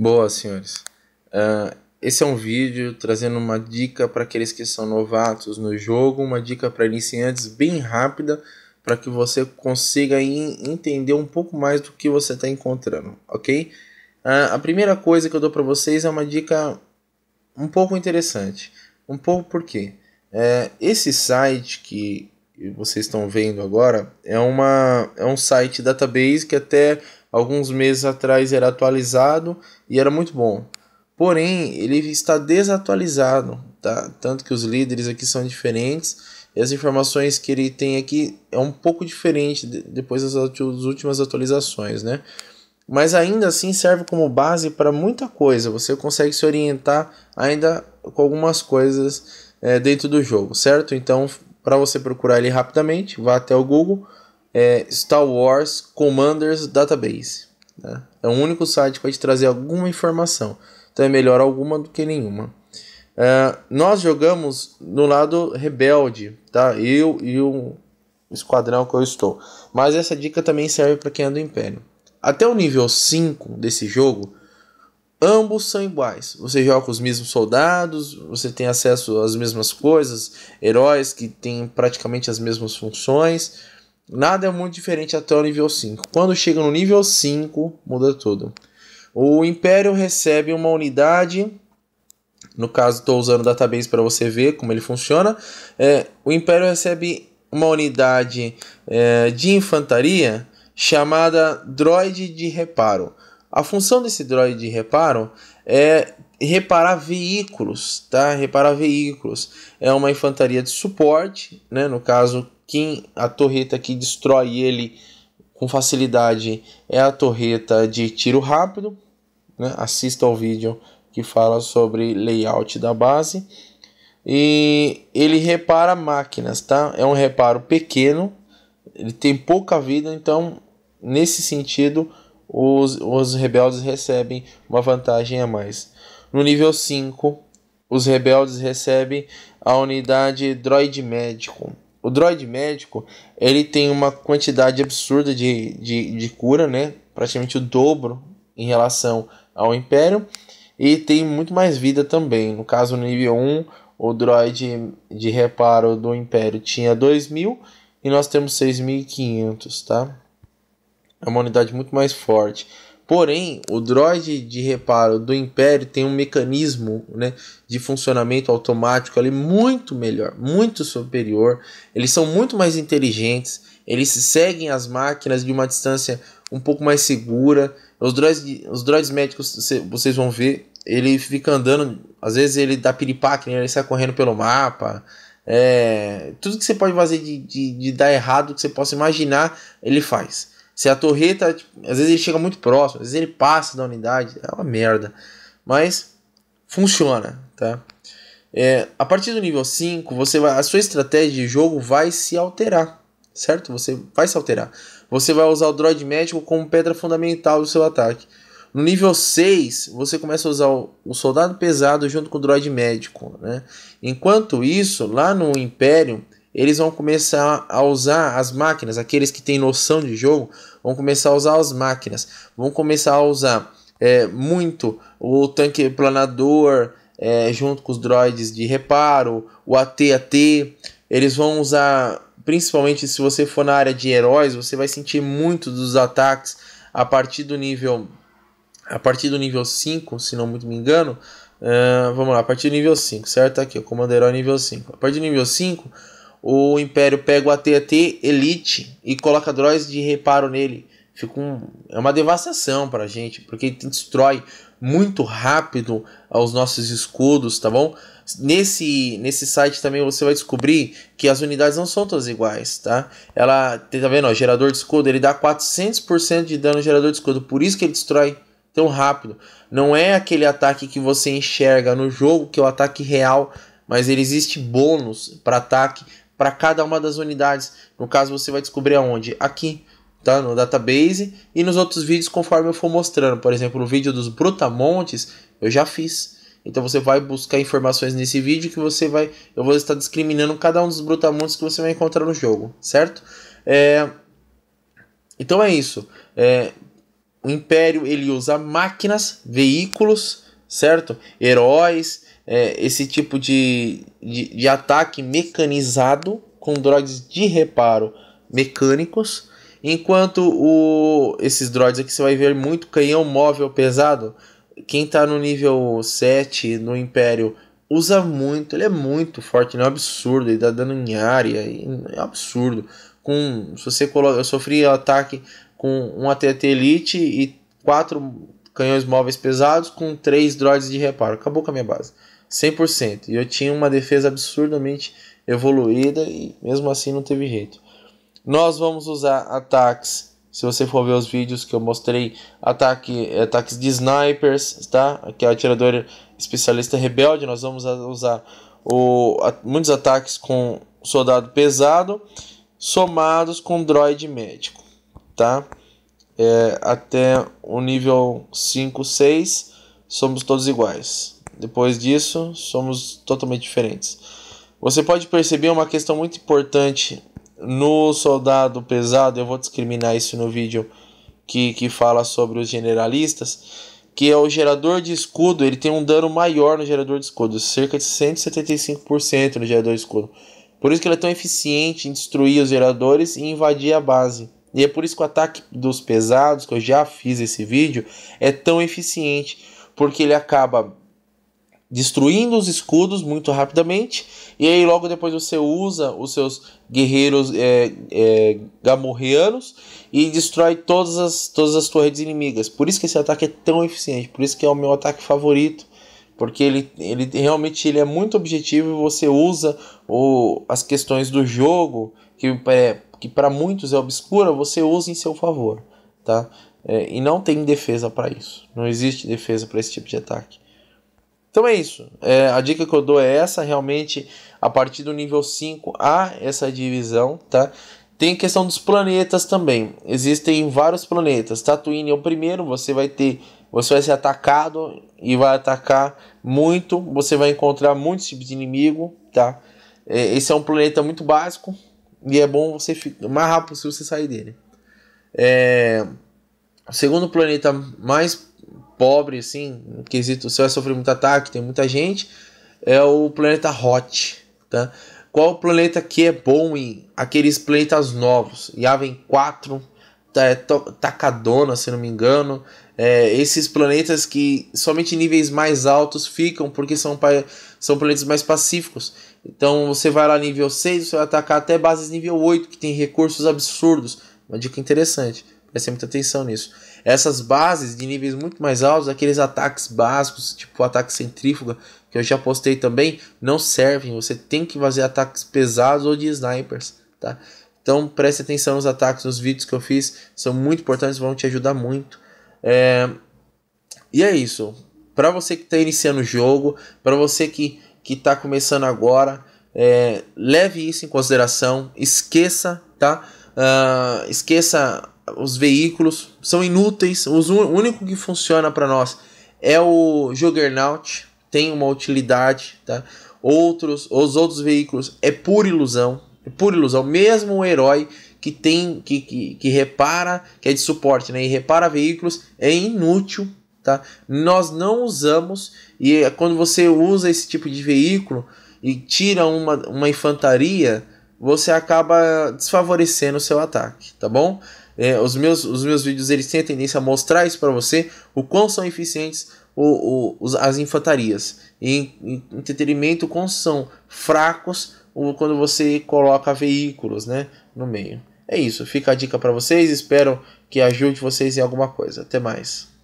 Boa, senhores. Uh, esse é um vídeo trazendo uma dica para aqueles que são novatos no jogo, uma dica para iniciantes bem rápida para que você consiga entender um pouco mais do que você está encontrando, ok? Uh, a primeira coisa que eu dou para vocês é uma dica um pouco interessante. Um pouco por quê? É, esse site que vocês estão vendo agora é, uma, é um site database que até alguns meses atrás era atualizado e era muito bom. Porém, ele está desatualizado, tá? Tanto que os líderes aqui são diferentes e as informações que ele tem aqui é um pouco diferente depois das últimas atualizações, né? Mas ainda assim serve como base para muita coisa. Você consegue se orientar ainda com algumas coisas é, dentro do jogo, certo? Então, para você procurar ele rapidamente, vá até o Google é Star Wars Commanders Database. Né? É o único site que vai te trazer alguma informação. Então é melhor alguma do que nenhuma. É, nós jogamos no lado rebelde, tá? Eu e o esquadrão que eu estou. Mas essa dica também serve para quem é do Império. Até o nível 5 desse jogo, ambos são iguais. Você joga com os mesmos soldados, você tem acesso às mesmas coisas, heróis que têm praticamente as mesmas funções. Nada é muito diferente até o nível 5. Quando chega no nível 5, muda tudo. O Império recebe uma unidade. No caso, estou usando o database para você ver como ele funciona. É, o Império recebe uma unidade é, de infantaria chamada droid de reparo. A função desse droid de reparo é reparar veículos, tá? Reparar veículos. É uma infantaria de suporte, né? No caso, que a torreta que destrói ele com facilidade é a torreta de tiro rápido. Né? Assista ao vídeo que fala sobre layout da base. E ele repara máquinas, tá? É um reparo pequeno, ele tem pouca vida, então nesse sentido os, os rebeldes recebem uma vantagem a mais. No nível 5, os rebeldes recebem a unidade droid médico o droid médico ele tem uma quantidade absurda de, de, de cura, né? Praticamente o dobro em relação ao Império. E tem muito mais vida também. No caso, no nível 1, o droid de reparo do Império tinha 2.000 e nós temos 6.500, tá? É uma unidade muito mais forte. Porém, o droid de reparo do Império tem um mecanismo né, de funcionamento automático ali muito melhor, muito superior. Eles são muito mais inteligentes, eles seguem as máquinas de uma distância um pouco mais segura. Os droids, os droids médicos, vocês vão ver, ele fica andando, às vezes ele dá piripaque, ele sai correndo pelo mapa. É, tudo que você pode fazer de, de, de dar errado, que você possa imaginar, ele faz. Se a torreta, tá, tipo, às vezes ele chega muito próximo, às vezes ele passa da unidade, é uma merda. Mas funciona, tá? É, a partir do nível 5, você vai, a sua estratégia de jogo vai se alterar, certo? Você vai se alterar. Você vai usar o droid médico como pedra fundamental do seu ataque. No nível 6, você começa a usar o, o soldado pesado junto com o droid médico, né? Enquanto isso, lá no Império, eles vão começar a usar as máquinas, aqueles que têm noção de jogo, vão começar a usar as máquinas, vão começar a usar é, muito o tanque planador é, junto com os droids de reparo, o AT-AT. Eles vão usar, principalmente se você for na área de heróis, você vai sentir muito dos ataques a partir do nível a partir do nível 5, se não muito me engano. Uh, vamos lá, a partir do nível 5, certo? Aqui, o comando herói nível 5. A partir do nível 5, o Império pega o AT-AT Elite e coloca drones de reparo nele. Fica um, é uma devastação pra gente, porque ele destrói muito rápido aos nossos escudos, tá bom? Nesse, nesse site também você vai descobrir que as unidades não são todas iguais, tá? Ela, tá vendo, ó, gerador de escudo, ele dá 400% de dano gerador de escudo, por isso que ele destrói tão rápido. Não é aquele ataque que você enxerga no jogo, que é o ataque real, mas ele existe bônus para ataque para cada uma das unidades. No caso, você vai descobrir aonde? Aqui, tá? No database e nos outros vídeos conforme eu for mostrando. Por exemplo, o vídeo dos brutamontes eu já fiz. Então você vai buscar informações nesse vídeo que você vai, eu vou estar discriminando cada um dos brutamontes que você vai encontrar no jogo, certo? É... Então é isso. É... O Império ele usa máquinas, veículos, certo? Heróis, é, esse tipo de, de, de ataque mecanizado com droids de reparo mecânicos, enquanto o, esses droids aqui você vai ver muito canhão móvel pesado. Quem está no nível 7 no Império usa muito, ele é muito forte, ele é um absurdo, ele dá tá dano em área, é um absurdo. Com, se você coloca, eu sofri ataque com um ATT Elite e quatro canhões móveis pesados com três droids de reparo. Acabou com a minha base. 100%. E eu tinha uma defesa absurdamente evoluída e mesmo assim não teve jeito. Nós vamos usar ataques. Se você for ver os vídeos que eu mostrei, ataque, ataques de snipers, tá? Que é o atirador especialista rebelde. Nós vamos usar o, muitos ataques com soldado pesado, somados com droid médico, tá? É, até o nível 5, 6, somos todos iguais. Depois disso, somos totalmente diferentes. Você pode perceber uma questão muito importante no soldado pesado, eu vou discriminar isso no vídeo que, que fala sobre os generalistas, que é o gerador de escudo, ele tem um dano maior no gerador de escudo, cerca de 175% no gerador de escudo. Por isso que ele é tão eficiente em destruir os geradores e invadir a base. E é por isso que o ataque dos pesados, que eu já fiz esse vídeo, é tão eficiente, porque ele acaba destruindo os escudos muito rapidamente. E aí logo depois você usa os seus guerreiros é, é, gamorreanos e destrói todas as, todas as torres inimigas. Por isso que esse ataque é tão eficiente, por isso que é o meu ataque favorito. Porque ele, ele realmente ele é muito objetivo e você usa o, as questões do jogo, que, é, que para muitos é obscura, você usa em seu favor. Tá? É, e não tem defesa para isso. Não existe defesa para esse tipo de ataque. Então é isso. É, a dica que eu dou é essa. Realmente, a partir do nível 5 há essa divisão, tá? Tem questão dos planetas também. Existem vários planetas. Tatooine é o primeiro, você vai ter. Você vai ser atacado e vai atacar muito. Você vai encontrar muitos tipos de inimigo, tá? É, esse é um planeta muito básico. E é bom você ficar mais rápido se você sair dele. É, o segundo planeta mais pobre, assim, no quesito, você vai sofrer muito ataque, tem muita gente, é o planeta Hot, tá? Qual o planeta que é bom em aqueles planetas novos? Yavin 4, é, Takadona, se não me engano. É, esses planetas que somente níveis mais altos ficam, porque são, são planetas mais pacíficos. Então você vai lá nível 6, você vai atacar até bases nível 8, que tem recursos absurdos. Uma dica interessante, preste muita atenção nisso. Essas bases de níveis muito mais altos, aqueles ataques básicos, tipo ataque centrífuga, que eu já postei também, não servem. Você tem que fazer ataques pesados ou de snipers, tá? Então preste atenção nos ataques, nos vídeos que eu fiz, são muito importantes, vão te ajudar muito. É... E é isso. Para você que está iniciando o jogo, para você que que está começando agora, é... leve isso em consideração. Esqueça, tá? Uh, esqueça os veículos são inúteis. o único que funciona para nós é o Juggernaut, tem uma utilidade, tá? Outros, os outros veículos é pura ilusão, é pura ilusão. Mesmo o herói que tem, que, que, que repara, que é de suporte, né? E repara veículos é inútil, tá? Nós não usamos e é quando você usa esse tipo de veículo e tira uma, uma infantaria, você acaba desfavorecendo o seu ataque, tá bom? É, os, meus, os meus vídeos eles têm a tendência a mostrar isso para você, o quão são eficientes o, o, as infantarias. E em, entretenimento, o quão são fracos quando você coloca veículos né, no meio. É isso, fica a dica para vocês, espero que ajude vocês em alguma coisa. Até mais.